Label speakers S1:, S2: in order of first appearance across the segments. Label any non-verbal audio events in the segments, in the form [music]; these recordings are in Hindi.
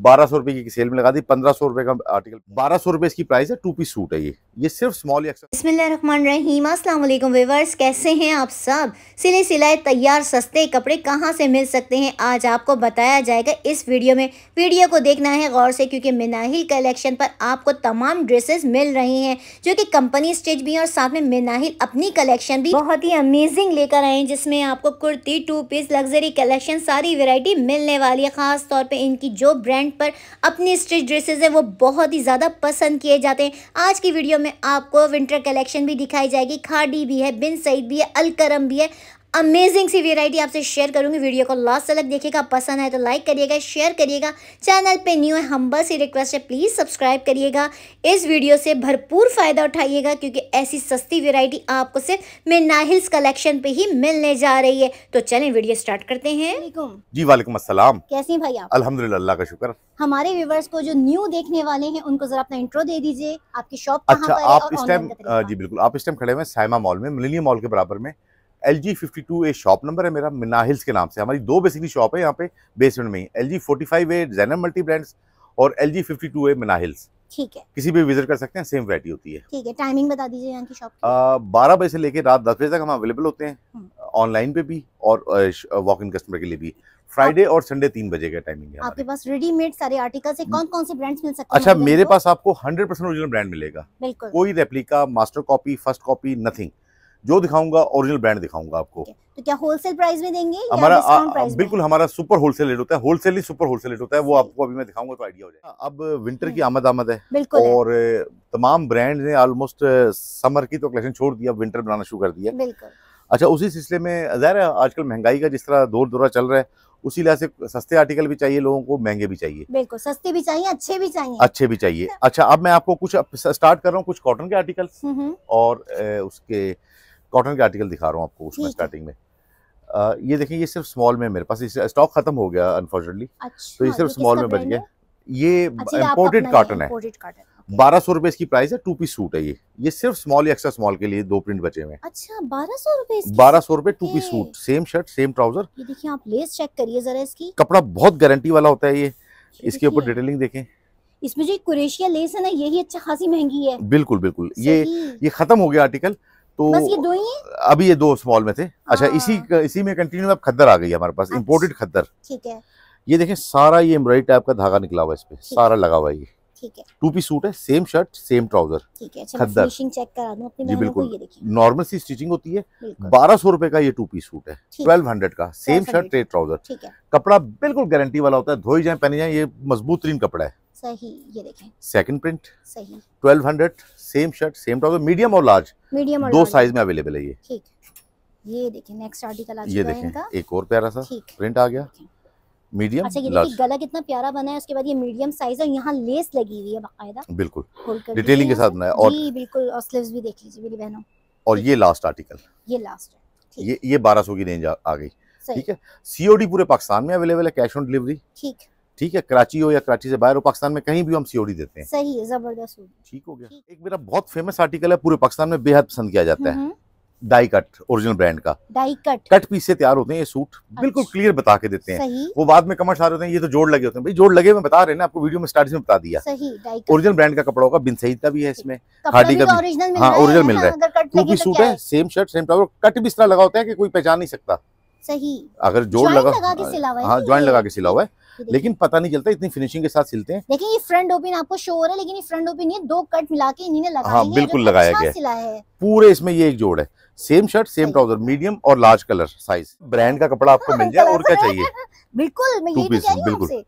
S1: बारह सौ रुपए की सेल में लगा दी पंद्रह सौ रुपए का आर्टिकल हम्म। बारह सौ रुपए इसकी प्राइस है टू पीस सूट है ये ये सिर्फ स्मॉल
S2: रहीम अस्सलाम वालेकुम कैसे हैं आप सब सिले सिलाए तैयार सस्ते कपड़े कहाँ से मिल सकते हैं आज आपको बताया जाएगा इस वीडियो में वीडियो को देखना है गौर से क्योंकि मिनाहिल कलेक्शन पर आपको तमाम ड्रेसेस मिल रही है जो की कंपनी स्टेज भी और साथ में मिनाहिल अपनी कलेक्शन भी बहुत ही अमेजिंग लेकर आए जिसमे आपको kurti two piece luxury collection सारी वेरायटी मिलने वाली है खास तौर पर इनकी जो ब्रांड कमेंट पर अपने स्ट्रिच ड्रेसेस हैं वो बहुत ही ज़्यादा पसंद किए जाते हैं आज की वीडियो में आपको विंटर कलेक्शन भी दिखाई जाएगी खाडी भी है बिन सईद भी है अलकरम भी है अमेजिंग सी वेराइटी आपसे शेयर करूंगी वीडियो को लास्ट तक देखिएगा पसंद आए तो लाइक करिएगा शेयर करिएगा चैनल पे न्यू है हम बस ये रिक्वेस्ट है प्लीज़ सब्सक्राइब करिएगा इस वीडियो से भरपूर फ़ायदा उठाइएगा क्योंकि ऐसी सस्ती वेराइटी आपको सिर्फ मिन्ना हिल्स कलेक्शन पे ही मिलने जा रही है तो चलें वीडियो स्टार्ट करते हैं
S1: जी वालेकुम असलम कैसे हैं भाई आप अलहमदिल्ला का शुक्र
S2: हमारे व्यूवर्स को जो न्यू देखने वाले हैं उनको जरा अपना इंट्रो दे दीजिए आपकी शॉप अच्छा आप इस टाइम
S1: जी बिल्कुल आप इस टाइम खड़े हुए साइमा मॉल में मिलनी मॉल के बराबर में L G fifty two A shop number है मेरा मिनाहिल्स के नाम से हमारी दो बेसिकली शॉप है यहाँ पे बेसमेंट में ही L G forty five A Jainam multi brands और L G fifty two A Minahils ठीक है किसी भी विजिट कर सकते हैं सेम वैरायटी होती है
S2: ठीक है टाइमिंग बता दीजिए यहाँ की
S1: शॉप बारह बजे से लेकर रात दस बजे तक हम अवेलेबल होते हैं ऑनलाइन हम्म। पे भी और वॉक इन कस्टमर के लिए भी फ्राइडे और संडे तीन बजे का टाइमिंग
S2: है आपके पास रेडीमेड सारे आर्टिकल्स है कौन कौन से ब्रांड्स हम्म। मिल सकते हैं अच्छा मेरे
S1: पास आपको हंड्रेड परसेंट ओरिजिनल ब्रांड मिलेगा बिल्कुल कोई replica master copy first copy nothing जो दिखाऊंगा ओरिजिनल ब्रांड दिखाऊंगा आपको
S2: तो क्या होलसेल प्राइस में देंगे हमारा आ, में? बिल्कुल
S1: हमारा सुपर होलसेल रेट होता है होलसेल ही सुपर होलसेल रेट होता है वो आपको अभी मैं दिखाऊंगा तो आइडिया हो जाएगा अब विंटर की हम्म। आमद आमद है और है। तमाम ब्रांड ने ऑलमोस्ट समर की तो कलेक्शन छोड़ दिया विंटर बनाना शुरू कर दिया अच्छा उसी सिलसिले में जहर आजकल महंगाई का जिस तरह दौर दौरा चल रहा है उसी लिहाज से सस्ते आर्टिकल भी चाहिए लोगों को महंगे भी चाहिए
S2: बिल्कुल सस्ते भी चाहिए अच्छे भी चाहिए
S1: अच्छे भी चाहिए अच्छा अब मैं आपको कुछ स्टार्ट कर रहा हूँ कुछ कॉटन के आर्टिकल्स हम्म, हम्म। और ए, उसके कॉटन के आर्टिकल दिखा रहा हूँ आपको उसमें स्टार्टिंग में आ, ये देखें ये सिर्फ स्मॉल में मेरे पास स्टॉक खत्म हो गया अनफॉर्चुनेटली अच्छा, तो ये सिर्फ स्मॉल में बच गया ये इम्पोर्टेड अच्छा, कॉटन
S2: है
S1: बारह सौ रुपए इसकी प्राइस है टू पीस सूट है ये ये सिर्फ स्मॉल या एक्स्ट्रा स्मॉल के लिए दो प्रिंट बचे हुए
S2: अच्छा बारह सौ रुपए
S1: बारह सौ रुपए two piece suit same shirt same trouser
S2: ये देखिए आप लेस चेक करिए जरा इसकी
S1: कपड़ा बहुत गारंटी वाला होता है ये इसके ऊपर डिटेलिंग देखें
S2: इसमें जो कुरेशिया लेस है ना यही अच्छा खासी महंगी है
S1: बिल्कुल बिल्कुल ये ये खत्म हो गया आर्टिकल तो बस ये दो ही है? अभी ये दो स्मॉल में थे हाँ। अच्छा इसी हाँ। इसी में कंटिन्यू अब खद्दर आ गई हमारे पास अच्छा। इम्पोर्टेड खद्दर ठीक है ये देखें सारा ये एम्ब्रॉयडरी टाइप का धागा निकला हुआ है इस पे सारा लगा हुआ है ये टू पीस सूट है सेम शर्ट सेम ट्राउजर
S2: खद्दर चेक करा जी बिल्कुल
S1: नॉर्मल सी स्टिचिंग होती है बारह सौ रुपए का ये टू पीस सूट है ट्वेल्व हंड्रेड का सेम शर्ट ट्राउजर कपड़ा बिल्कुल गारंटी वाला होता है धोई जाए पहने जाए ये मजबूत तरीन कपड़ा है
S2: सही ये
S1: second print same shirt same top medium और लार्ज
S2: मीडियम दो साइज
S1: में अवेलेबल है ये
S2: ये देखें नेक्स्ट आर्टिकल आ
S1: एक और प्यारा सा प्रिंट आ गया मीडियम अच्छा ये
S2: गला कितना प्यारा बना है उसके बाद ये मीडियम साइज है यहाँ लेस लगी हुई है
S1: बिल्कुल डिटेलिंग के साथ बनाया और
S2: बिल्कुल और स्लीव्स भी देख लीजिए मेरी बहनों
S1: और ये लास्ट आर्टिकल ये लास्ट ये ये 1200 की रेंज आ गई ठीक है सीओडी पूरे पाकिस्तान में अवेलेबल है कैश ऑन डिलीवरी ठीक ठीक है कराची हो या कराची से बाहर हो पाकिस्तान में कहीं भी हम सीओडी देते हैं
S2: सही है जबरदस्त ठीक हो गया एक
S1: मेरा बहुत फेमस आर्टिकल है पूरे पाकिस्तान में बेहद पसंद किया जाता है हम्म। डाई कट ओरिजिनल ब्रांड का
S2: डाई कट कट
S1: पीस से तैयार होते हैं ये सूट अच्छा। बिल्कुल क्लियर बता के देते हैं वो बाद में कमर्स आ रहे होते हैं ये तो जोड़ लगे होते हैं भाई जोड़ लगे मैं बता रहे ना आपको वीडियो में स्टार्टिंग में बता दिया
S2: ओरिजिनल
S1: ब्रांड का कपड़ा होगा बिन सही का भी है इसमें खाटी का भी तो हाँ ओरिजिनल मिल रहा है टू पीस सूट तो है same shirt same trouser cut भी इस तरह लगा होता है की कोई पहचान नहीं सकता सही अगर जोड़ लगा हाँ ज्वाइंट लगा के सिला हुआ है हाँ, लेकिन पता नहीं चलता इतनी फिनिशिंग के साथ सिलते हैं
S2: देखिए ये फ्रंट ओपिन आपको शो हो रहा है लेकिन ये फ्रंट ओपिन ये दो कट मिला के इन्हीं ने लगाया हाँ बिल्कुल लगाया अच्छा गया है
S1: पूरे इसमें ये एक जोड़ है same shirt same trouser medium और लार्ज कलर साइज ब्रांड का कपड़ा आपको मिल जाए [laughs] और क्या चाहिए
S2: [laughs] बिल्कुल बिल्कुल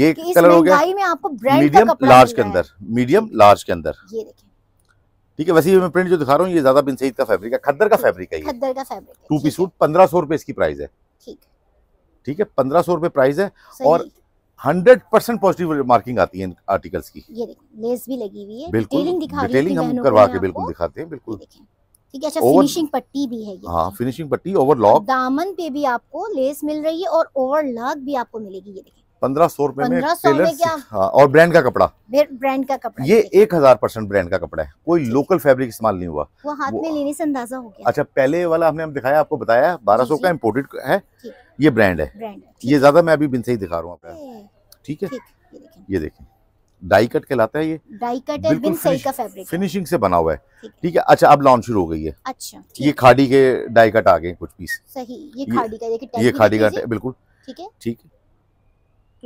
S1: ये कलर हो गया में
S2: आपको मीडियम लार्ज के
S1: अंदर मीडियम लार्ज के अंदर ये देखिए ठीक है वैसे मैं प्रिंट जो दिखा रहा हूँ ये ज्यादा बिन सईद का फैब्रिक है खद्दर का फैब्रिक है
S2: खद्दर का फैब्रिक
S1: टू पी सूट पंद्रह सौ रुपए इसकी प्राइस है
S2: ठीक है
S1: ठीक है पंद्रह सौ रुपए प्राइस है और हंड्रेड परसेंट पॉजिटिव मार्किंग आती है आर्टिकल्स की
S2: ये लेस भी लगी हुई है बिल्कुल डिटेलिंग हम करवा के
S1: बिल्कुल दिखाते हैं बिल्कुल
S2: फिनिशिंग अच्छा, पट्टी भी है ये
S1: हाँ फिनिशिंग पट्टी ओवरलॉक
S2: दामन पे भी आपको लेस मिल रही है और ओवर लॉक भी आपको मिलेगी ये
S1: पंद्रह सौ रूपए में टेलर हाँ, और ब्रांड का कपड़ा
S2: ब्रांड का कपड़ा ये
S1: एक हजार परसेंट ब्रांड का कपड़ा है कोई लोकल फैब्रिक इस्तेमाल नहीं हुआ
S2: वो हाथ वो, में लेने से अंदाजा हो गया अच्छा
S1: पहले वाला हमने हम दिखाया आपको बताया बारह सौ का इम्पोर्टेड है ये ब्रांड है ये ज्यादा मैं अभी बिनसे ही दिखा रहा हूँ
S2: आपका
S1: ठीक है ये देखें डाई कट कहलाता है ये
S2: डाई कट है बिन सही का फैब्रिक
S1: फिनिशिंग से बना हुआ है ठीक है अच्छा अब लॉन्च शुरू हो गई है अच्छा ये खाड़ी के डाई कट आ गए कुछ पीस
S2: सही ये खाड़ी का ये खाड़ी का बिल्कुल ठीक है ठीक है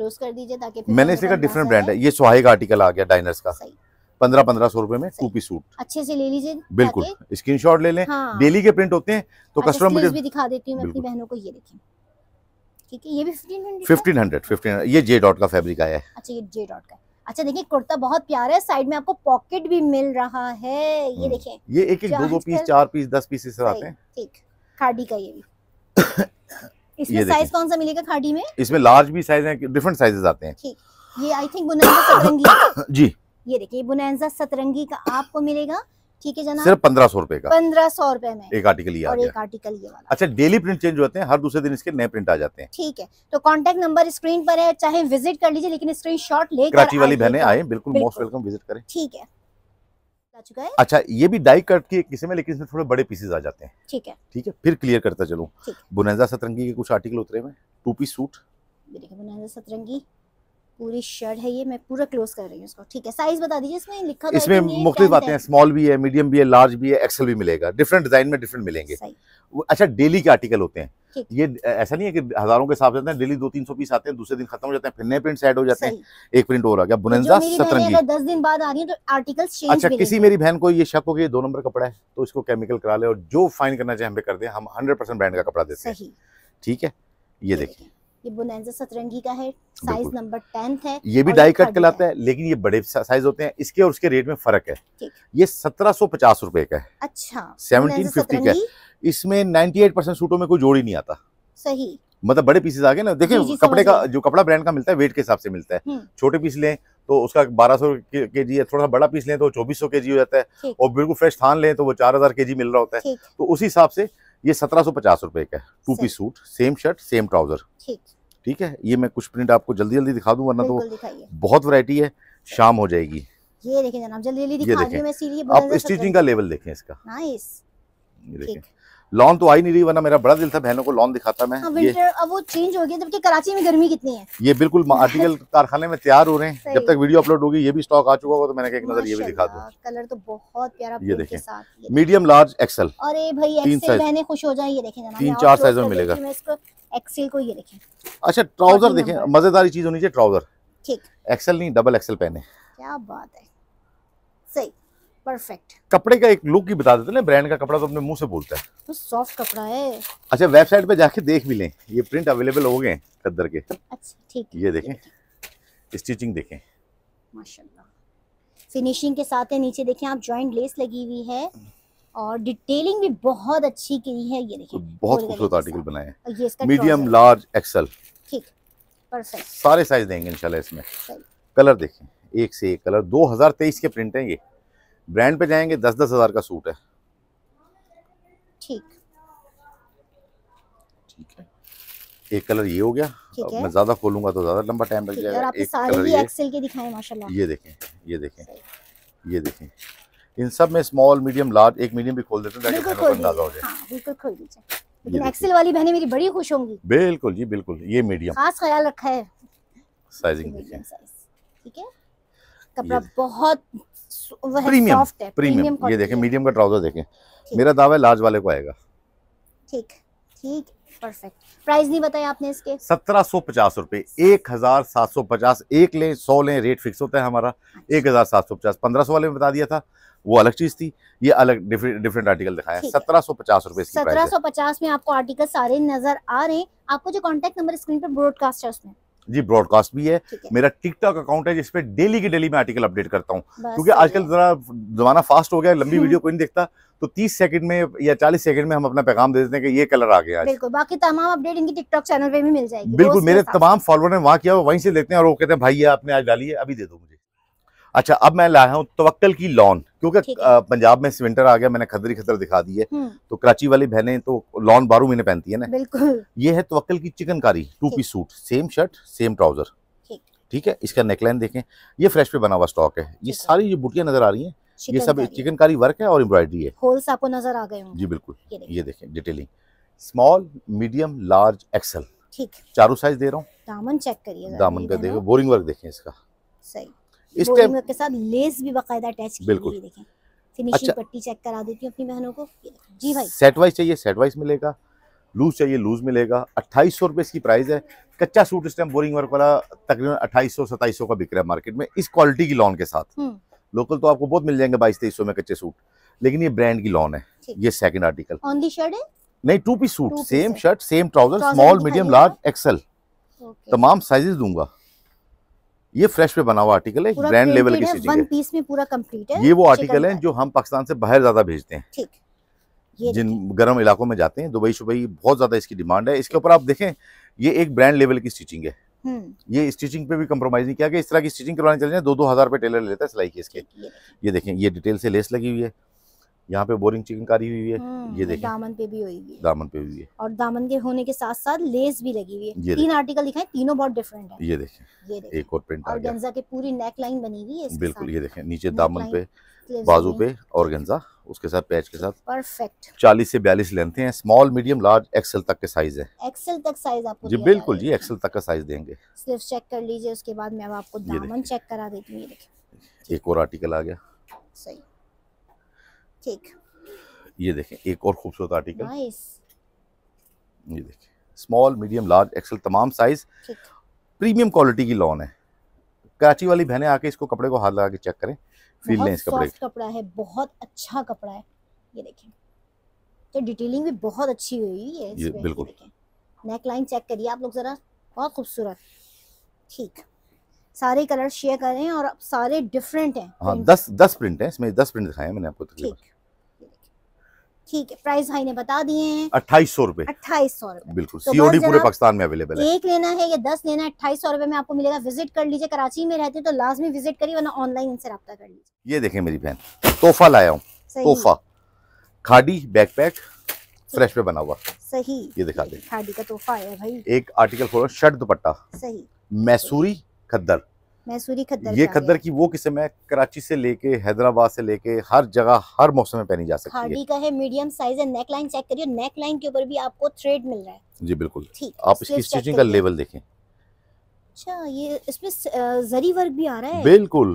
S2: क्लोज कर दीजिए ताकि मैंने इसका डिफरेंट
S1: ब्रांड है ये सुहाई का आर्टिकल आ गया डाइनर्स का पंद्रह पंद्रह सौ रुपए में टू पी सूट
S2: अच्छे से ले लीजिए
S1: बिल्कुल स्क्रीन शॉट ले लें डेली हाँ। के प्रिंट होते हैं तो कस्टमर अच्छा, मुझे भी दिखा देती हूँ अपनी
S2: बहनों को ये देखें ठीक ये भी
S1: फिफ्टीन हंड्रेड फिफ्टीन ये जे डॉट का फैब्रिक आया है
S2: अच्छा ये जे डॉट का अच्छा देखिए कुर्ता बहुत प्यारा है साइड में आपको पॉकेट भी मिल रहा है ये हम्म। देखिए ये एक एक दो दो पीस चार
S1: पीस दस पीस इस तरह आते हैं
S2: ठीक खाडी का ये भी [coughs] इसमें साइज कौन सा मिलेगा खाटी में
S1: इसमें लार्ज भी साइज है डिफरेंट साइजेस आते
S2: हैं ये आई थिंक सतरंगी [coughs] जी ये देखिए बुनाजा सतरंगी का आपको मिलेगा ठीक है जनाब सिर्फ
S1: पंद्रह सौ रुपए का पंद्रह
S2: सौ रुपए में
S1: एक आर्टिकल ये और एक
S2: आर्टिकल ये वाला
S1: अच्छा डेली प्रिंट चेंज होते हैं हर दूसरे दिन इसके नए प्रिंट आ जाते हैं
S2: ठीक है तो कॉन्टेक्ट नंबर स्क्रीन पर है चाहे विजिट कर लीजिए लेकिन स्क्रीन शॉट लेकर वाली बहने तो आए बिल्कुल मोस्ट वेलकम
S1: विजिट करें ठीक है अच्छा ये भी डाई कट की किस्म है लेकिन इसमें थोड़े बड़े पीसेज आ जाते हैं ठीक है ठीक है फिर क्लियर करता चलो बुनैजा सतरंगी के कुछ आर्टिकल उतरे हुए टू पीस सूट
S2: बुनैजा सतरंगी पूरी शर्ट है ये मैं पूरा क्लोज कर रही हूँ इसको ठीक है साइज बता दीजिए इसमें लिखा इसमें मुख्तु बातें हैं
S1: स्मॉल भी है मीडियम भी है लार्ज भी है एक्सल भी मिलेगा डिफरेंट डिजाइन में डिफरेंट मिलेंगे अच्छा डेली के आर्टिकल होते हैं ये ऐसा नहीं है कि हजारों के हिसाब से आते हैं डेली दो तीन सौ पीस आते हैं दूसरे दिन खत्म हो जाते हैं फिर नए प्रिंट सेट हो जाते हैं एक प्रिंट और आ गया तो बुनंदा सतरंगी
S2: दस दिन बाद आ रही है तो आर्टिकल अच्छा किसी मेरी
S1: बहन को ये शक हो कि ये दो नंबर कपड़ा है तो इसको केमिकल करा ले और जो फाइन करना चाहे हमें कर दे हम हंड्रेड ब्रांड का कपड़ा देते हैं ठीक है ये देखिए
S2: ये बुनैजा सतरंगी का है साइज नंबर टेंथ है ये भी डाई कट कहलाता
S1: है लेकिन ये बड़े साइज होते हैं इसके और उसके रेट में फर्क है ये सत्रह सौ पचास रूपए का है
S2: अच्छा सेवनटीन फिफ्टी का
S1: इसमें 98 परसेंट सूटों में कोई जोड़ ही नहीं आता सही मतलब बड़े पीसेस आ गए ना देखिए कपड़े का जो कपड़ा ब्रांड का मिलता है वेट के हिसाब से मिलता है हम्म। छोटे पीस लें तो उसका 1200 सौ के जी है थोड़ा सा बड़ा पीस लें तो 2400 सौ के जी हो जाता है और बिल्कुल फ्रेश थान लें तो वो 4000 हजार के जी मिल रहा होता है तो उसी हिसाब से ये सत्रह सौ पचास रुपए का two piece suit same shirt same trouser ठीक है ये मैं कुछ प्रिंट आपको जल्दी जल्दी दिखा दूँ वरना तो बहुत वरायटी है शाम हो जाएगी
S2: ये देखें जनाब जल्दी जल्दी दिखा आप स्टिचिंग का
S1: लेवल देखें इसका देखें लॉन तो आई नहीं रही वरना मेरा बड़ा दिल था बहनों को लॉन दिखाता मैं हाँ, ये
S2: अब वो चेंज हो गया जबकि कराची में गर्मी कितनी है
S1: ये बिल्कुल आर्टिकल [laughs] कारखाने में तैयार हो रहे हैं जब तक वीडियो अपलोड होगी ये भी स्टॉक आ चुका होगा तो मैंने एक नजर ये भी दिखा दो
S2: कलर तो बहुत प्यारा ये देखे
S1: मीडियम लार्ज एक्सल
S2: और भाई बहने खुश हो जाए ये देखे तीन चार साइज में मिलेगा एक्सेल को ये देखे
S1: अच्छा ट्राउजर देखे मजेदारी चीज होनी चाहिए ट्राउजर ठीक एक्सेल नहीं डबल एक्सेल पहने
S2: क्या बात है सही परफेक्ट
S1: कपड़े का एक लुक ही बता देते ना ब्रांड का कपड़ा तो अपने मुंह से बोलता है
S2: तो सॉफ्ट कपड़ा है
S1: अच्छा वेबसाइट पे जाके देख भी लें ये प्रिंट अवेलेबल हो गए खद्दर के अच्छा ठीक ये देखें स्टिचिंग देखें
S2: माशाल्लाह फिनिशिंग के साथ है नीचे देखें आप जॉइंट लेस लगी हुई है और डिटेलिंग भी बहुत अच्छी की है ये देखिए तो बहुत खूबसूरत आर्टिकल
S1: बनाए हैं मीडियम लार्ज एक्सेल
S2: ठीक परफेक्ट
S1: सारे साइज देंगे इंशाल्लाह इसमें कलर देखें एक से एक कलर 2023 के प्रिंट हैं ये ब्रांड पे जाएंगे दस दस हज़ार का सूट है
S2: ठीक ठीक है
S1: एक कलर ये हो गया अब मैं ज्यादा खोलूंगा तो ज्यादा लंबा टाइम लग जाएगा एक कलर ये एक्सेल
S2: के दिखाएं माशाल्लाह
S1: ये देखें ये देखें ये देखें इन सब में स्मॉल मीडियम लार्ज एक मीडियम भी खोल देते हैं ताकि अंदाजा हो जाए
S2: हाँ, बिल्कुल खोल दीजिए लेकिन एक्सेल वाली बहनें मेरी बड़ी खुश होंगी
S1: बिल्कुल जी बिल्कुल ये मीडियम
S2: खास ख्याल रखा है
S1: साइजिंग देखिए ठीक
S2: है कपड़ा बहुत प्रीमियम, प्रीमियम, ये देखें
S1: मीडियम का ट्राउजर देखें मेरा दावा है लार्ज वाले को आएगा
S2: ठीक ठीक परफेक्ट प्राइस नहीं बताया आपने इसके
S1: सत्रह सौ पचास रूपए एक हजार सात सौ पचास एक ले सौ ले रेट फिक्स होता है हमारा अच्छा। एक हजार सात सौ पचास पंद्रह सौ वाले में बता दिया था वो अलग चीज थी ये अलग डिफरेंट आर्टिकल दिखाया सत्रह सौ पचास रूपए सत्रह सौ
S2: पचास में आपको आर्टिकल सारे नजर आ रहे हैं आपको जो कॉन्टेक्ट नंबर स्क्रीन पर ब्रॉडकास्ट है उसमें
S1: जी ब्रॉडकास्ट भी है मेरा टिकटॉक अकाउंट है जिसपे डेली की डेली मैं आर्टिकल अपडेट करता हूँ क्योंकि आजकल जरा जमाना फास्ट हो गया लंबी वीडियो हम्म। कोई नहीं देखता तो 30 सेकंड में या 40 सेकंड में हम अपना पैगाम दे देते हैं कि ये कलर आ गया
S2: बिल्कुल बाकी तमाम अपडेट इनकी टिकटॉक चैनल पे भी मिल जाएगी बिल्कुल मेरे
S1: तमाम फॉलोअर ने वहाँ किया वहीं से लेते हैं और वो कहते हैं भाई आपने आज डाली है अभी दे दो मुझे अच्छा अब मैं लाया हूँ तवक्कल की लॉन क्योंकि पंजाब में विंटर आ गया मैंने खदरी खतर दिखा दी है हम्म। तो कराची वाली बहने तो लॉन बारह महीने पहनती है ना बिल्कुल ये है तवक्कल की chikankari two piece suit same shirt same trouser ठीक है इसका नेकलाइन देखें ये फ्रेश पे बना हुआ स्टॉक है ये सारी जो बुटियां नजर आ रही हैं ये सब चिकनकारी वर्क है और एम्ब्रॉयडरी है
S2: होल्स आपको नजर आ गए
S1: जी बिल्कुल ये देखें detailing small medium large XL ठीक चारों साइज दे रहा हूँ
S2: दामन चेक करिए दामन का
S1: देखो बोरिंग वर्क देखें इसका सही इसके
S2: के साथ लेस भी अटैच बिल्कुल अच्छा, पट्टी चेक करा देती हूँ अपनी बहनों को जी भाई सेट
S1: वाइज चाहिए सेट वाइज मिलेगा लूज चाहिए लूज मिलेगा अट्ठाईस सौ रुपये इसकी प्राइस है कच्चा सूट इस टाइम बोरिंग वर्क वाला तकरीबन अट्ठाईस सौ सताईस का बिक रहा है मार्केट में इस क्वालिटी की लॉन के साथ लोकल हम्म। तो आपको बहुत मिल जाएंगे बाईस तेईस सौ में कच्चे सूट लेकिन ये ब्रांड की लॉन है ये सेकंड आर्टिकल शर्ट है नहीं two piece suit same shirt same trouser small medium large XL तमाम साइजेस दूंगा ये फ्रेश पे बना हुआ आर्टिकल है ब्रांड लेवल की चीज़ है
S2: पीस में पूरा कंप्लीट है ये वो आर्टिकल है
S1: जो हम पाकिस्तान से बाहर ज्यादा भेजते हैं जिन गर्म इलाकों में जाते हैं दुबई शुबई बहुत ज्यादा इसकी डिमांड है इसके ऊपर आप देखें ये एक ब्रांड लेवल की स्टिचिंग है हम्म। ये स्टिचिंग पे भी कंप्रोमाइज नहीं किया गया इस तरह की स्टिचिंग करवाने चले जाए दो दो हजार रुपये टेलर लेता है सिलाई के इसके ये देखें ये डिटेल से लेस लगी हुई है यहाँ पे बोरिंग चिकनकारी हुई है हम्म, ये देखिए
S2: दामन पे भी हुई है
S1: दामन पे भी है
S2: और दामन के होने के साथ साथ लेस भी लगी हुई है तीन आर्टिकल दिखाए तीनों बहुत डिफरेंट
S1: है ये देखिए एक और प्रिंट और गेंजा
S2: की पूरी नेक लाइन बनी हुई है बिल्कुल
S1: ये देखें नीचे दामन पे बाजू पे और गेंजा उसके साथ पैच के साथ परफेक्ट चालीस से बयालीस लेंथ है स्मॉल मीडियम लार्ज एक्सेल तक के साइज है
S2: एक्सेल तक साइज आपको जी बिल्कुल
S1: जी एक्सेल तक का साइज देंगे
S2: सिर्फ चेक कर लीजिए उसके बाद मैं आपको दामन चेक करा देती हूँ
S1: एक और आर्टिकल आ गया
S2: सही ठीक
S1: ये देखें एक और खूबसूरत आर्टिकल
S2: ये
S1: देखें स्मॉल मीडियम लार्ज एक्सल तमाम साइज प्रीमियम क्वालिटी की लॉन है कराची वाली बहने आके इसको कपड़े को हाथ लगा के चेक करें फील लें इस कपड़े
S2: कपड़ा है बहुत अच्छा कपड़ा है ये देखें तो डिटेलिंग भी बहुत अच्छी हुई है ये बिल्कुल नेक लाइन चेक करिए आप लोग जरा बहुत खूबसूरत ठीक सारे कलर शेयर करें और सारे डिफरेंट हैं हाँ
S1: दस दस प्रिंट हैं इसमें दस प्रिंट दिखाए मैंने आपको तकलीफ
S2: ठीक है प्राइस भाई ने बता दिए हैं
S1: अट्ठाईस सौ रूपये
S2: अट्ठाईस सौ रूपये बिल्कुल तो सीओडी पूरे पाकिस्तान
S1: में अवेलेबल है एक
S2: लेना है या दस लेना है अट्ठाईस सौ रूपये में आपको मिलेगा विजिट कर लीजिए कराची में रहते हैं तो लास्ट में विजिट करिए वरना ऑनलाइन इनसे रब्ता कर
S1: लीजिए ये देखें मेरी बहन तोहफा लाया हूँ तोहफा खाडी बैकपैक फ्रेश पे बना हुआ सही ये दिखा दे
S2: खाडी का तोहफा है भाई
S1: एक आर्टिकल खोलो शर्ट दुपट्टा सही मैसूरी खद्दर
S2: मैसूरी खद्दर ये खद्दर
S1: की वो किस्म है कराची से लेके हैदराबाद से लेके हर जगह हर मौसम में पहनी जा सकती है हार्डी का
S2: है मीडियम साइज है नेक लाइन चेक करिए नेक लाइन के ऊपर भी आपको थ्रेड मिल रहा है
S1: जी बिल्कुल आप इसकी स्टिचिंग का लेवल देखें
S2: अच्छा ये इसमें जरी वर्क भी आ रहा है
S1: बिल्कुल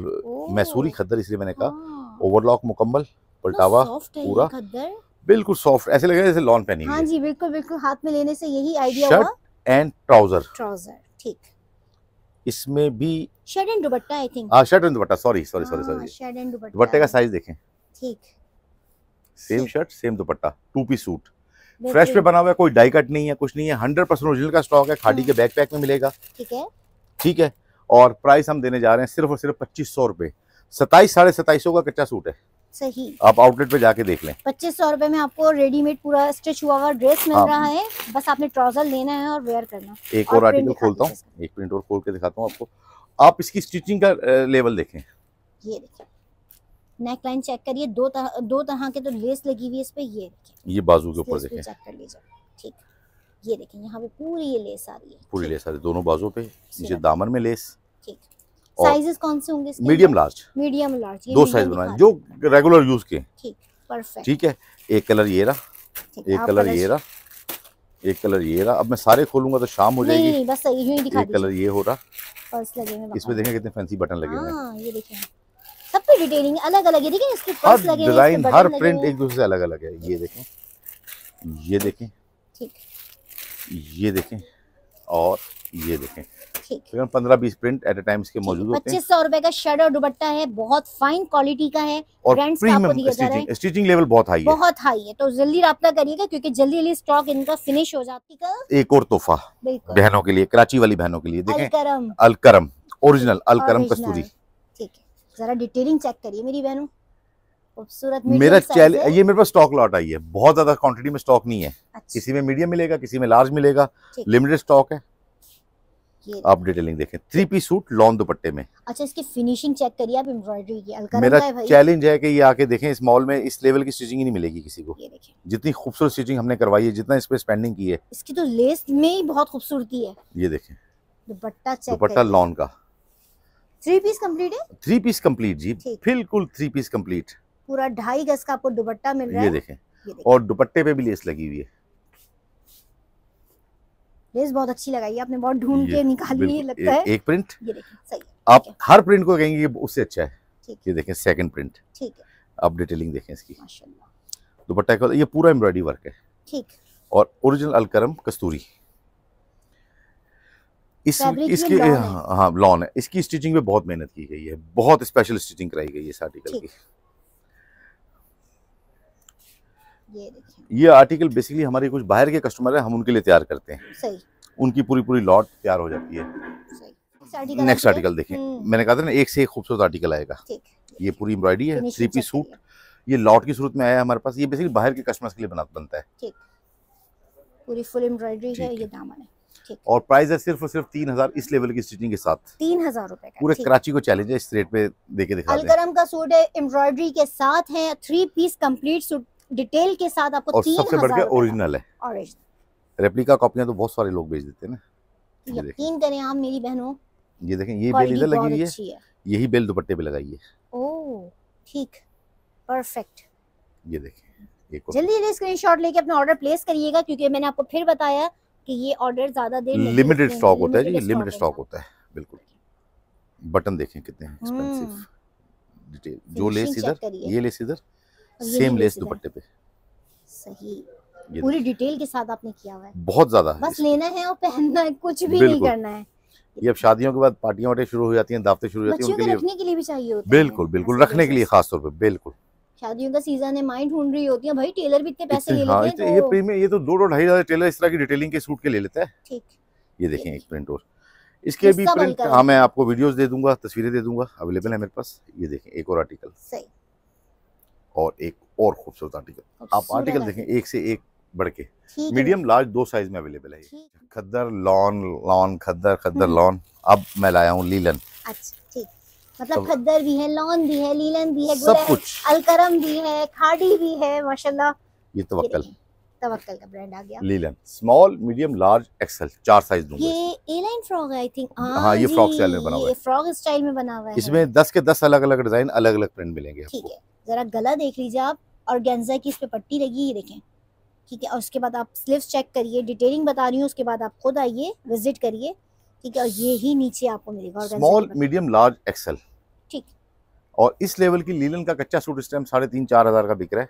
S1: मैसूरी खद्दर इसलिए मैंने कहा हाँ। ओवरलॉक मुकम्मल पलटावा तो पूरा खद्दर बिल्कुल सॉफ्ट ऐसे लग रहा है जैसे लॉन पहनी हाँ
S2: जी बिल्कुल बिल्कुल हाथ में लेने से यही idea shirt
S1: and trouser
S2: trouser ठीक
S1: इसमें भी
S2: shirt and dupatta I think हां
S1: shirt and dupatta sorry sorry sorry sorry shirt and dupatta दुपट्टे का साइज देखें ठीक same shirt same dupatta two piece suit fresh पे बना हुआ है कोई डाई कट नहीं है कुछ नहीं है हंड्रेड परसेंट ओरिजिनल का स्टॉक है खाड़ी हाँ। के बैकपैक में मिलेगा ठीक है ठीक है और प्राइस हम देने जा रहे हैं सिर्फ और सिर्फ पच्चीस सौ रुपए सताईस साढ़े सताईसो का कच्चा सूट है सही आप आउटलेट पे जाके देख लें
S2: पच्चीस सौ रूपए में आपको रेडीमेड पूरा स्टिच हुआ हुआ ड्रेस मिल हाँ। रहा है बस आपने ट्राउजर लेना है और वेयर करना एक और, आर्टिकल खोलता
S1: हूँ एक प्रिंट और खोल के दिखाता हूँ आपको आप इसकी स्टिचिंग का लेवल देखें
S2: ये देखें नेक लाइन चेक करिए दो तरह दो तरह के तो लेस लगी हुई है इस पे ये
S1: ये बाजू के ऊपर देखें चेक
S2: कर लीजिए ठीक ये देखें यहाँ पे पूरी ये लेस आ रही है
S1: पूरी लेस आ रही है दोनों बाजू पे नीचे दामन में लेस ठीक साइजेस
S2: कौन से होंगे मीडियम लार्ज मीडियम लार्ज दो साइज बनाए
S1: जो रेगुलर यूज के ठीक है एक कलर ये रहा एक कलर ये रहा एक कलर ये रहा अब मैं सारे खोलूंगा तो शाम हो जाएगी नहीं,
S2: बस यही ही दिखा एक कलर
S1: ये हो रहा इसमें देखें कितने फैंसी बटन लगे हुए
S2: हाँ, ये देखें सब पे डिटेलिंग अलग अलग है देखें इसके हर डिजाइन हर प्रिंट
S1: एक दूसरे से अलग अलग है ये देखें ये देखें ठीक ये देखें और ये देखें तो पंद्रह बीस प्रिंट एट ए टाइम इसके मौजूद पच्चीस सौ
S2: रुपए का शर्ट और दुपट्टा है बहुत फाइन क्वालिटी का है और स्टिचिंग लेवल बहुत हाई है बहुत हाई है तो जल्दी रहा करिएगा क्योंकि जल्दी जल्दी स्टॉक इनका फिनिश हो जाती है एक और तोहफा बहनों
S1: के लिए कराची वाली बहनों के लिए देखें अलकरम ओरिजिनल अलकरम कस्तूरी ठीक
S2: है जरा डिटेलिंग चेक करिए मेरी बहनों खूबसूरत मेरा ये
S1: मेरे पास स्टॉक लॉट आई है बहुत ज्यादा क्वांटिटी में स्टॉक नहीं है अच्छा। किसी में मीडियम मिलेगा किसी में लार्ज मिलेगा लिमिटेड स्टॉक है आप डिटेलिंग देखें थ्री पी सूट लॉन दुपट्टे में
S2: अच्छा इसकी फिनिशिंग चेक करिए आप एम्ब्रॉयडरी की मेरा चैलेंज
S1: है कि ये आके देखें इस मॉल में इस लेवल की स्टिचिंग ही नहीं मिलेगी किसी को जितनी खूबसूरत स्टिचिंग हमने करवाई है जितना इस पे स्पेंडिंग की है
S2: इसकी तो लेस में ही बहुत खूबसूरती है ये देखें दुपट्टा दुपट्टा लॉन का थ्री पीस कम्प्लीट है
S1: थ्री पीस कम्प्लीट जी बिल्कुल थ्री पीस कम्प्लीट
S2: पूरा ढाई गज का आपको दुपट्टा मिल रहा है ये देखें
S1: और दुपट्टे पे भी लेस लगी हुई है
S2: लेस बहुत अच्छी लगाई आपने बहुत ढूंढ के निकाली लगता है एक प्रिंट ये देखिए सही
S1: आप हर प्रिंट को कहेंगे उससे अच्छा है ये देखें सेकंड प्रिंट ठीक है अब डिटेलिंग देखें इसकी दुपट्टा का ये पूरा एम्ब्रॉयडरी वर्क है ठीक और ओरिजिनल अलकरम कस्तूरी इस इसके हाँ लॉन हाँ, है इसकी स्टिचिंग पे बहुत मेहनत की गई है बहुत स्पेशल स्टिचिंग कराई गई है इस आर्टिकल की ये ये आर्टिकल बेसिकली हमारे कुछ बाहर के कस्टमर हैं हम उनके लिए तैयार करते हैं सही उनकी पूरी पूरी लॉट तैयार हो जाती
S2: है नेक्स्ट आर्टिकल देखें मैंने कहा था ना
S1: एक से एक खूबसूरत आर्टिकल आएगा ये पूरी एम्ब्रॉयडरी है थ्री पी सूट ये लॉट की सूरत में आया हमारे पास ये बेसिकली बाहर के कस्टमर के लिए बनता है
S2: पूरी फुल एम्ब्रॉयडरी है ये दामन है
S1: और प्राइस है सिर्फ और सिर्फ तीन हजार इस लेवल की स्टिचिंग के साथ
S2: तीन हजार रूपए पूरे कराची
S1: को चैलेंज है इस रेट पे देखे दिखा अलगरम
S2: का सूट है एम्ब्रॉयडरी के साथ है three piece complete suit detail के साथ आपको और सबसे बढ़कर
S1: ओरिजिनल है रेप्लिका कॉपियां तो बहुत सारे लोग बेच देते हैं यकीन
S2: करें आप मेरी बहनों
S1: ये देखें ये बेल इधर लगी हुई है यही बेल दुपट्टे पे लगाई है
S2: ओ ठीक परफेक्ट
S1: ये देखें जल्दी
S2: जल्दी स्क्रीनशॉट लेके अपना ऑर्डर प्लेस करिएगा क्योंकि मैंने आपको फिर बताया कि ये ऑर्डर ज्यादा देर लिमिटेड स्टॉक होता है जी लिमिटेड
S1: स्टॉक होता है बिल्कुल बटन देखें कितने एक्सपेंसिव
S2: हम्म।
S1: डिटेल जो लेस इधर ये लेस इधर सेम लेस दुपट्टे पे सही पूरी डिटेल
S2: के साथ आपने किया हुआ है बहुत ज्यादा है बस लेना है और पहनना है कुछ भी नहीं करना है
S1: ये अब शादियों के बाद पार्टियां वाटे शुरू हो जाती हैं दावतें शुरू हो जाती हैं उनके लिए रखने के
S2: लिए भी चाहिए होता है
S1: बिल्कुल बिल्कुल रखने के लिए खास तौर पे बिल्कुल
S2: शादियों का सीजन है माइंड ढूंढ रही होती है भाई टेलर भी इतने पैसे ले हाँ, लेते हैं ये प्रीमियम
S1: तो- ये तो दो दो ढाई हजार टेलर इस तरह की डिटेलिंग के सूट के ले लेता है ठीक ये देखें एक प्रिंट और इसके भी प्रिंट हाँ मैं आपको वीडियोस दे दूंगा तस्वीरें दे दूंगा अवेलेबल है मेरे पास ये देखें एक और आर्टिकल सही और एक और खूबसूरत आर्टिकल आप आर्टिकल देखें एक से एक बढ़ के मीडियम लार्ज दो साइज में अवेलेबल है ये खद्दर लॉन लॉन खद्दर खद्दर लॉन हम्म। अब मैं लाया हूँ लीलन
S2: अच्छा, मतलब तो खद्दर भी है लॉन भी है लीलन भी है सब कुछ अलकरम भी है खाड़ी भी है माशाल्लाह ये तो तवक्कल तवक्कल का ब्रांड आ गया
S1: लीलन स्मॉल मीडियम लार्ज एक्सेल चार साइज दूंगा ये
S2: ए लाइन फ्रॉक है आई थिंक हां ये फ्रॉक स्टाइल में बना हुआ है ये फ्रॉक स्टाइल में बना हुआ है इसमें
S1: 10 के 10 अलग अलग डिजाइन अलग अलग प्रिंट मिलेंगे आपको ठीक
S2: है ज़रा गला देख लीजिए आप और गेंजा की इस पर पट्टी लगी ये देखें ठीक है और उसके बाद आप स्लिप्स चेक करिए डिटेलिंग बता रही हूँ उसके बाद आप खुद आइए विजिट करिए ठीक है और ये ही नीचे आपको मिलेगा स्मॉल
S1: मीडियम लार्ज एक्सेल ठीक और इस लेवल की लीलन का कच्चा सूट इस टाइम साढ़े तीन चार हज़ार का बिक रहा है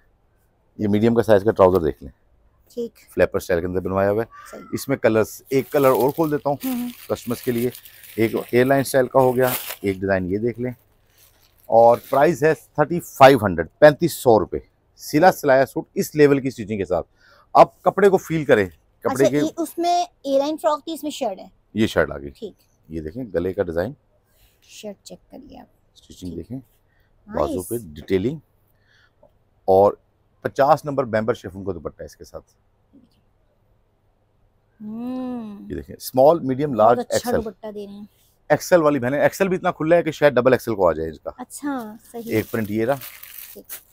S1: ये मीडियम का साइज का ट्राउजर देख लें ठीक फ्लैपर स्टाइल के अंदर बनवाया हुआ है इसमें कलर्स एक कलर और खोल देता हूँ कस्टमर्स हम्म, हम्म। के लिए एक एयरलाइन स्टाइल का हो गया एक डिज़ाइन ये देख लें और प्राइस है थर्टी फाइव हंड्रेड पैंतीस सौ रुपये सिला सिलाया सूट इस लेवल की स्टिचिंग के साथ आप कपड़े को फील करें कपड़े अच्छा, के
S2: उसमें एयरलाइन फ्रॉक थी इसमें शर्ट है
S1: ये शर्ट आ गई ठीक ये देखें गले का डिजाइन
S2: शर्ट चेक करिए आप
S1: स्टिचिंग देखें बाजू पे डिटेलिंग और पचास नंबर मेंबर शेफन का दुपट्टा इसके साथ
S2: हम्म।
S1: ये देखें small medium large XL dupatta दे रहे हैं एक्सेल वाली बहन एक्सेल भी इतना खुला है कि शायद डबल एक्सेल को आ जाए इसका
S2: अच्छा सही एक प्रिंट ये रहा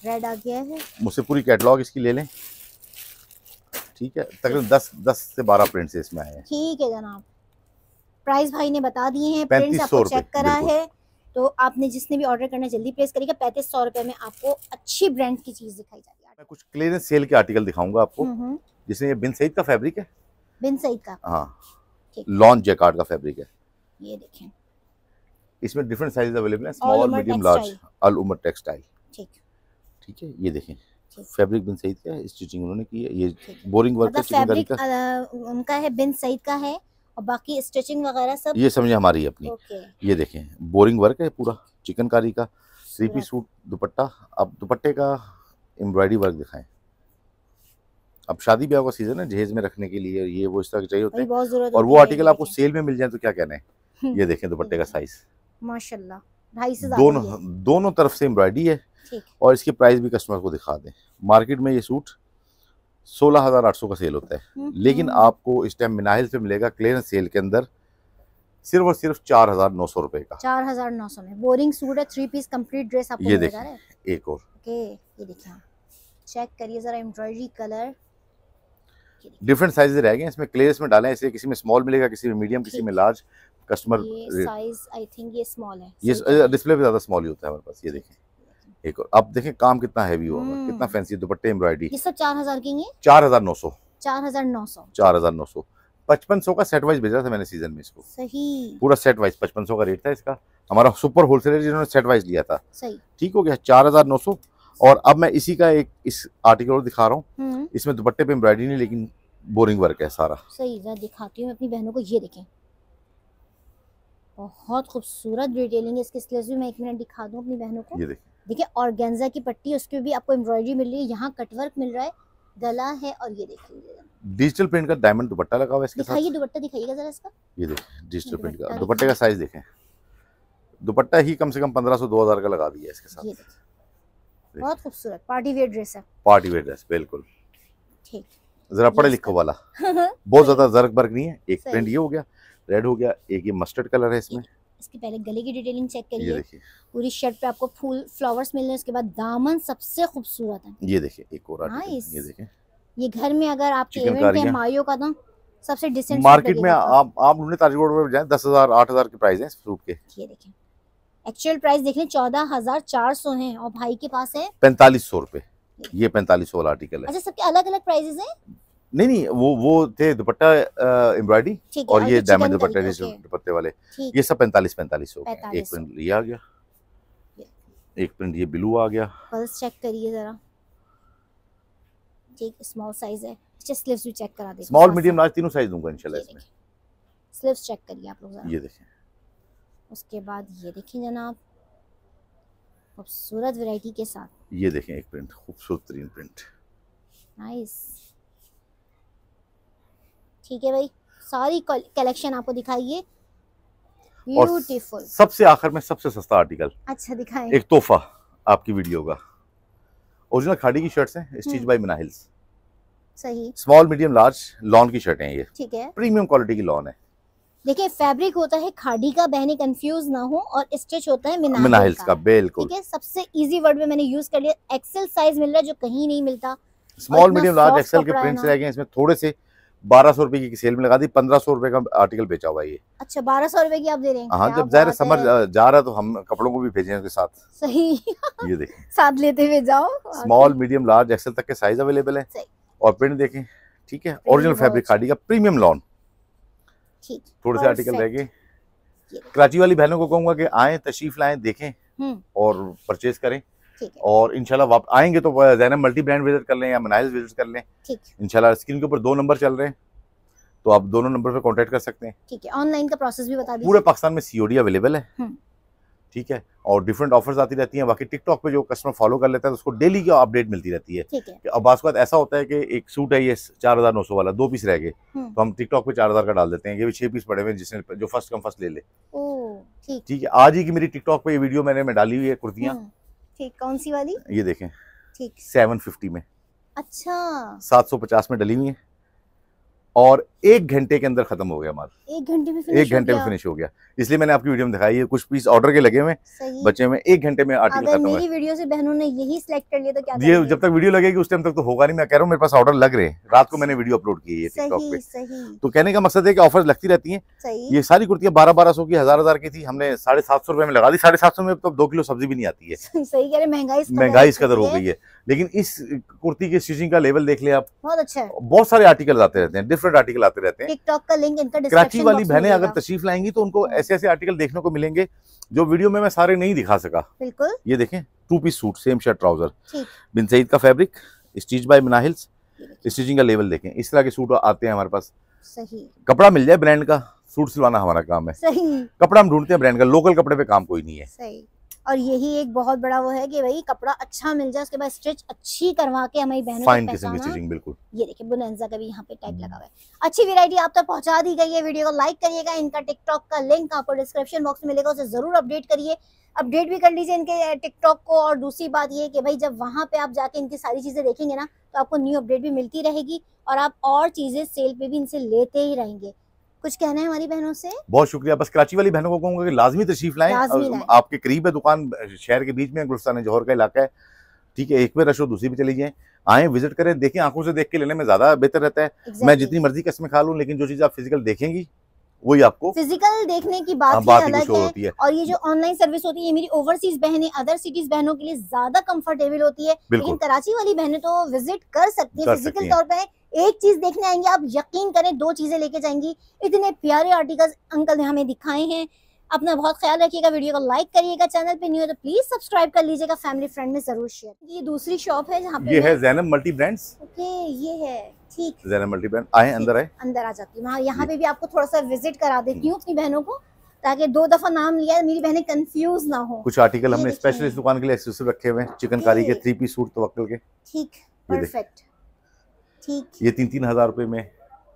S2: रेड आ गया है
S1: मुझसे पूरी कैटलॉग इसकी ले लें ठीक है तकरीबन दस दस से बारह प्रिंट इसमें आए
S2: ठीक है जनाब प्राइस भाई ने बता दिए हैं प्रिंट्स आपको चेक करा है तो आपने जिसने भी ऑर्डर करना जल्दी प्लेस करेगा पैंतीस सौ रुपए में आपको अच्छी ब्रांड की चीज दिखाई जा है
S1: मैं कुछ क्लियरेंस सेल के आर्टिकल दिखाऊंगा आपको हम्म, हम्म। जिसमें ये बिन सईद का फैब्रिक है बिन सईद का हाँ लॉन्च जैकार्ड का फैब्रिक है ये देखें इसमें डिफरेंट साइज अवेलेबल है small medium large Al Umar textile
S2: ठीक ठीक है
S1: ये देखें फैब्रिक बिन सईद का स्टिचिंग उन्होंने की है ये बोरिंग मतलब वर्क का फैब्रिक
S2: आ, उनका है बिन सईद का है और बाकी स्टिचिंग वगैरह सब ये समझे हमारी अपनी
S1: ये देखें बोरिंग वर्क है पूरा चिकनकारी का थ्री पीस सूट दुपट्टा अब दुपट्टे का एम्ब्रॉयडरी वर्क दिखाएं अब शादी ब्याह का सीजन है जहेज में रखने के लिए ये वो इस तरह के चाहिए होते हैं और वो आर्टिकल आपको सेल में मिल जाए तो क्या कहना है [laughs] ये देखें दुपट्टे का साइज
S2: माशाल्लाह ढाई से दोनों हाँ,
S1: दोनों तरफ से एम्ब्रॉयडरी है और इसकी प्राइस भी कस्टमर को दिखा दें मार्केट में ये सूट सोलह हज़ार आठ सौ का सेल होता है हम्म, लेकिन हम्म। आपको इस टाइम मिनाहिल से मिलेगा क्लियरेंस सेल के अंदर सिर्फ और सिर्फ चार हजार नौ सौ रुपए का
S2: चार हजार नौ सौ में बोरिंग सूट है थ्री पीस कंप्लीट ड्रेस आपको ये देखिए एक और ओके ये देखिए चेक करिए जरा एम्ब्रॉयडरी कलर
S1: डिफरेंट साइजेज रह गए इसमें क्लेयर्स में डालें इसे किसी में स्मॉल मिलेगा किसी में मीडियम किसी में large customer
S2: size I think ये स्मॉल है
S1: डिस्प्ले पे ज्यादा स्मॉल ही होता है हमारे पास ये देखें एक और अब देखें काम कितना हैवी होगा मतलब कितना फैंसी हम्म। दुपट्टे एम्ब्रॉयडरी ये सब चार हजार की चार हजार नौ सौ
S2: चार हजार नौ सौ
S1: चार हजार नौ सौ पचपन सौ का सेट वाइज भेजा था मैंने सीजन में इसको सही पूरा सेट वाइज पचपन सौ का रेट था इसका हमारा सुपर होलसेलर जिन्होंने सेट वाइज लिया था सही ठीक हो गया चार हजार नौ सौ और अब मैं इसी का एक इस आर्टिकल और दिखा रहा हूँ हम्म। इसमें दुपट्टे पे एम्ब्रॉयडरी नहीं लेकिन बोरिंग वर्क है सारा
S2: सही दिखाती हूँ अपनी बहनों को ये देखें बहुत खूबसूरत डिटेलिंग है इसके स्लेज भी मैं एक मिनट दिखा दूँ अपनी बहनों को देखिए ऑर्गेन्जा की पट्टी उसके भी आपको एम्ब्रॉयडरी मिल रही है यहाँ कटवर्क मिल रहा है गला है और ये देखिए
S1: डिजिटल प्रिंट का डायमंड दुपट्टा लगा हुआ है इसके दिखाइए
S2: दुपट्टा दिखाइएगा जरा इसका
S1: ये देखिए डिजिटल प्रिंट का दुपट्टे का साइज देखें दुपट्टा ही कम से कम 1500 2000 का लगा दिया है इसके
S2: साथ ये बहुत खूबसूरत पार्टी वेयर ड्रेस है
S1: पार्टी वेयर ड्रेस बिल्कुल
S2: ठीक जरा पढ़े लिखो वाला [laughs] बहुत
S1: ज्यादा जरक बर्क नहीं है एक प्रिंट ये हो गया रेड हो गया एक ही मस्टर्ड कलर है इसमें
S2: इसके पहले गले की डिटेलिंग चेक करिए पूरी शर्ट पे आपको फूल फ्लावर्स मिल रहे हैं उसके बाद दामन सबसे खूबसूरत है
S1: ये देखिए एक और ये देखिए
S2: ये घर में अगर आप इवेंट है मायो का तो सबसे डिसेंट मार्केट में आप
S1: आप ढूंढने ताजी रोड में जाएं 10000 8000 के प्राइस हैं इस फ्रूट के ये देखिए
S2: एक्चुअल प्राइस देख लें चौदह हजार चार सौ है और भाई के पास है
S1: पैंतालीस सौ रूपए ये पैंतालीस सौ वाला आर्टिकल है अच्छा
S2: सबके अलग अलग प्राइजेस हैं
S1: नहीं नहीं वो वो थे दुपट्टा एम्ब्रॉयडरी और ये डायमंड दुपट्टा दुपट्टे वाले ये सब पैंतालीस पैंतालीस हो गए एक प्रिंट ये आ गया एक प्रिंट ये ब्लू आ गया
S2: पल्स चेक करिए जरा ठीक स्मॉल साइज है अच्छा स्लीव्स भी चेक करा दीजिए स्मॉल मीडियम
S1: लार्ज तीनों साइज दूंगा इंशाल्लाह इसमें
S2: स्लीव्स चेक करिए आप लोग ये देखें उसके बाद ये देखिए जनाब खूबसूरत वैरायटी के साथ
S1: ये देखें एक प्रिंट खूबसूरत प्रिंट
S2: नाइस ठीक है भाई सारी कलेक्शन आपको दिखाइए ब्यूटीफुल
S1: सबसे आखिर में सबसे सस्ता आर्टिकल
S2: अच्छा दिखाए एक
S1: तोहफा आपकी वीडियो का ओरिजिनल खाड़ी की शर्ट्स हैं स्टिच बाय मिना हिल्स सही स्मॉल मीडियम लार्ज लॉन की शर्ट है ये ठीक है प्रीमियम क्वालिटी की लॉन है
S2: देखिए फैब्रिक होता है खाड़ी का बहने कंफ्यूज ना हो और स्टिच होता है मिना, मिना
S1: हिल्स का बिल्कुल ठीक
S2: है सबसे इजी वर्ड में मैंने यूज कर लिया एक्सेल साइज मिल रहा है जो कहीं नहीं मिलता स्मॉल मीडियम लार्ज एक्सेल के प्रिंट्स रह गए
S1: इसमें थोड़े से बारह सौ रुपए की सेल में लगा दी पंद्रह सौ रुपए का आर्टिकल बेचा हुआ ये
S2: अच्छा बारह सौ रुपए की आप दे रहे हैं हाँ जब जाहिर समर
S1: जा रहा है तो हम कपड़ों को भी भेजे उसके साथ
S2: सही ये देखें [laughs] साथ लेते हुए जाओ
S1: स्मॉल मीडियम लार्ज एक्सेल तक के साइज अवेलेबल है और प्रिंट देखे ठीक है ओरिजिनल फेब्रिक खाड़ी का प्रीमियम लॉन थोड़े से आर्टिकल रह गए कराची वाली बहनों को कहूंगा कि आए तशरीफ लाएं देखें हम्म। और परचेज करें और इनशाला आएंगे तो जैन मल्टी ब्रांड विजिट कर लें या मनाइल विजिट कर लें इनशाला स्क्रीन के ऊपर दो नंबर चल रहे हैं तो आप दोनों नंबर पे कांटेक्ट कर सकते हैं
S2: ठीक है ऑनलाइन का प्रोसेस भी बता दीजिए पूरे
S1: पाकिस्तान में सीओडी अवेलेबल है हम्म। ठीक है और डिफरेंट ऑफर्स आती रहती हैं बाकी टिकटॉक पे जो कस्टमर फॉलो कर लेता है तो उसको डेली की अपडेट मिलती रहती है अब बात ऐसा होता है कि एक सूट है ये चार हजार नौ सौ वाला दो पीस रह गए हम्म। तो हम टिकटॉक पे चार हजार का डाल देते हैं ये भी छह पीस पड़े हुए जिसने जो फर्स्ट कम फर्स्ट ले ले ठीक है आज ही की मेरी टिकटॉक पे वीडियो मैंने डाली हुई है कुर्तियाँ हम्म।
S2: ठीक कौन सी वाली ये देखें ठीक
S1: सेवन फिफ्टी में अच्छा सात सौ पचास में डली हुई है और एक घंटे के अंदर खत्म हो गया माल
S2: एक घंटे में एक घंटे में फिनिश
S1: हो गया इसलिए मैंने आपकी वीडियो में दिखाई है कुछ पीस ऑर्डर के लगे हुए बच्चे में एक घंटे में आर्टिकल खत्म मेरी
S2: वीडियो से बहनों ने यही सिलेक्ट कर लिया तो क्या ये
S1: जब तक वीडियो लगेगी उस टाइम तक तो होगा नहीं मैं कह रहा हूँ मेरे पास ऑर्डर लग रहे हैं रात को मैंने वीडियो अपलोड की है टिकटॉक
S2: पे
S1: तो कहने का मकसद है की ऑफर लगती रहती है ये सारी कुर्तियाँ बारह बारह सौ की हजार हजार की थी हमने साढ़े सात सौ रुपए में लगा दी साढ़े सात सौ में तो दो किलो सब्जी भी नहीं आती है
S2: सही कह रहे महंगाई महंगाई इस कदर
S1: हो गई है लेकिन इस कुर्ती के स्टिचिंग का लेवल देख ले आप बहुत अच्छा बहुत सारे आर्टिकल आते रहते हैं डिफरेंट आर्टिकल आते रहते हैं
S2: टिकटॉक का लिंक इनका कराची वाली बहने अगर तशीफ
S1: लाएंगी तो उनको ऐसे ऐसे आर्टिकल देखने को मिलेंगे जो वीडियो में मैं सारे नहीं दिखा सका बिल्कुल ये देखें two piece suit same shirt trouser Bin Saeed का fabric stitch by Minahils stitching का लेवल देखें इस तरह के सूट आते हैं हमारे पास सही कपड़ा मिल जाए ब्रांड का सूट सिलवाना हमारा काम है सही कपड़ा हम ढूंढते हैं ब्रांड का लोकल कपड़े पे काम कोई नहीं है
S2: सही और यही एक बहुत बड़ा वो है कि भाई कपड़ा अच्छा मिल जाए उसके बाद स्टिच अच्छी करवा के हमारी बहनों बिल्कुल ये देखिए बुनजा का भी यहाँ पे टैग हम्म। लगा हुआ है अच्छी वेरायटी आप तक पहुंचा दी गई है वीडियो को लाइक करिएगा इनका टिकटॉक का लिंक आपको डिस्क्रिप्शन बॉक्स में मिलेगा उसे जरूर अपडेट करिए अपडेट भी कर लीजिए इनके टिकटॉक को और दूसरी बात ये कि भाई जब वहाँ पे आप जाके इनकी सारी चीज़ें देखेंगे ना तो आपको न्यू अपडेट भी मिलती रहेगी और आप और चीज़ें सेल पे भी इनसे लेते ही रहेंगे कुछ कहना है हमारी बहनों से
S1: बहुत शुक्रिया बस कराची वाली बहनों को कहूंगा कि लाजमी तशरीफ लाएं आपके करीब है दुकान शहर के बीच में गुलस्तान जौहर का इलाका है ठीक है एक में रशो दूसरी पे चली जाए आए विजिट करें देखें आंखों से देख के लेने में ज्यादा बेहतर रहता है exactly. मैं जितनी मर्जी कस्में खा लूँ लेकिन जो चीज आप फिजिकल देखेंगी वही आपको
S2: फिजिकल देखने की बात, हाँ, बात अलग है, होती है और ये जो ऑनलाइन सर्विस होती है ये मेरी ओवरसीज बहनें अदर सिटीज बहनों के लिए ज्यादा कंफर्टेबल होती है लेकिन कराची वाली बहनें तो विजिट कर सकती है फिजिकल तौर पर एक चीज देखने आएंगे आप यकीन करें दो चीजें लेके जाएंगी इतने प्यारे आर्टिकल्स अंकल ने हमें दिखाए हैं अपना बहुत ख्याल रखिएगा वीडियो को लाइक करिएगा चैनल पे न्यू है तो प्लीज सब्सक्राइब कर लीजिएगा फैमिली फ्रेंड में जरूर शेयर ये दूसरी शॉप है जहाँ ये है
S1: जैनब मल्टी ब्रांड्स
S2: ओके ये है ठीक
S1: जैनब मल्टी ब्रांड आए अंदर आए
S2: अंदर आ जाती हूँ हाँ, यहाँ पे भी आपको थोड़ा सा विजिट करा देती हूँ अपनी बहनों को ताकि दो दफा नाम लिया मेरी बहनें कंफ्यूज ना हो कुछ आर्टिकल हमने स्पेशल इस
S1: दुकान के लिए एक्सक्लूसिव रखे हुए हैं चिकनकारी के थ्री पीस सूट तो के
S2: ठीक परफेक्ट ये
S1: तीन तीन हजार रुपए में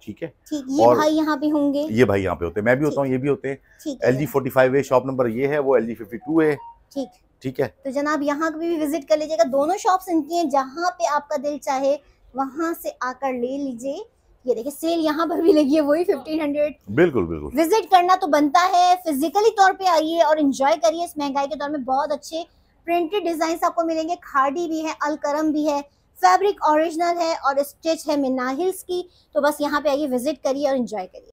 S1: ठीक है
S2: ठीक ये और भाई यहाँ पे होंगे
S1: ये भाई यहाँ पे होते हैं मैं भी होता हूँ ये भी होते हैं एल जी फोर्टी फाइव है शॉप नंबर ये है वो एल जी फिफ्टी टू है ठीक ठीक है
S2: तो जनाब यहाँ पे भी विजिट कर लीजिएगा दोनों शॉप इनकी है जहाँ पे आपका दिल चाहे वहाँ से आकर ले लीजिए ये देखिए सेल यहाँ पर भी लगी है वही फिफ्टीन हंड्रेड बिल्कुल बिल्कुल विजिट करना तो बनता है फिजिकली तौर पे आइए और एंजॉय करिए इस महंगाई के दौर में बहुत अच्छे प्रिंटेड डिजाइन आपको मिलेंगे खाड़ी भी है अलकरम भी है फैब्रिक ओरिजिनल है और स्टिच है मिन्ना हिल्स की तो बस यहाँ पे आइए विजिट करिए और इन्जॉय करिए